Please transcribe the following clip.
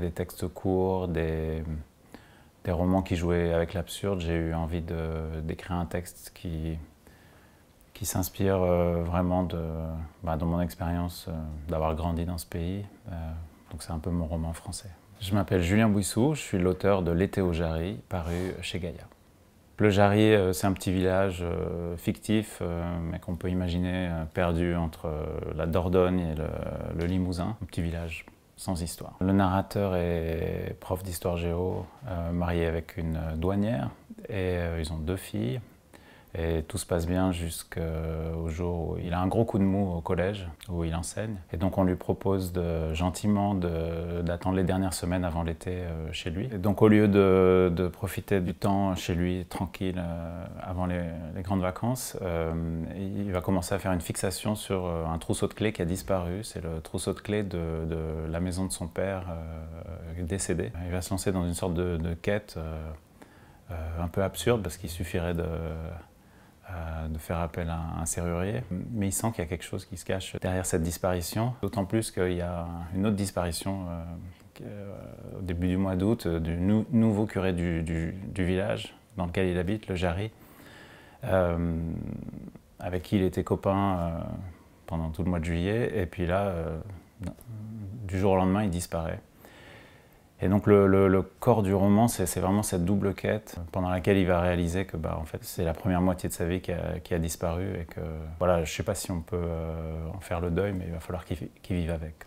des textes courts, des, romans qui jouaient avec l'absurde, j'ai eu envie d'écrire un texte qui, qui s'inspire euh, vraiment de, bah, de, mon expérience euh, d'avoir grandi dans ce pays. Euh, donc c'est un peu mon roman français. Je m'appelle Julien Bouissou, je suis l'auteur de L'été au Jarry, paru chez Gaïa. Le Jarry, c'est un petit village fictif, mais qu'on peut imaginer perdu entre la Dordogne et le Limousin. Un petit village sans histoire. Le narrateur est prof d'histoire géo, euh, marié avec une douanière, et euh, ils ont deux filles, et tout se passe bien jusqu'au jour où il a un gros coup de mou au collège où il enseigne. Et donc on lui propose de, gentiment d'attendre les dernières semaines avant l'été euh, chez lui. Et donc au lieu de, profiter du temps chez lui tranquille euh, avant les, grandes vacances, euh, il va commencer à faire une fixation sur un trousseau de clés qui a disparu. C'est le trousseau de clés de, la maison de son père décédé. Il va se lancer dans une sorte de, quête un peu absurde parce qu'il suffirait de euh, de faire appel à un, serrurier. Mais il sent qu'il y a quelque chose qui se cache derrière cette disparition, d'autant plus qu'il y a une autre disparition euh, euh, au début du mois d'août du nouveau curé du, du, du, village dans lequel il habite, le Jarry, avec qui il était copain pendant tout le mois de juillet. Et puis là, du jour au lendemain, il disparaît. Et donc le, le, le corps du roman, c'est vraiment cette double quête pendant laquelle il va réaliser que bah, en fait, c'est la première moitié de sa vie qui a, qui a, disparu et que voilà, je sais pas si on peut euh, en faire le deuil, mais il va falloir qu'il qu'il vive avec.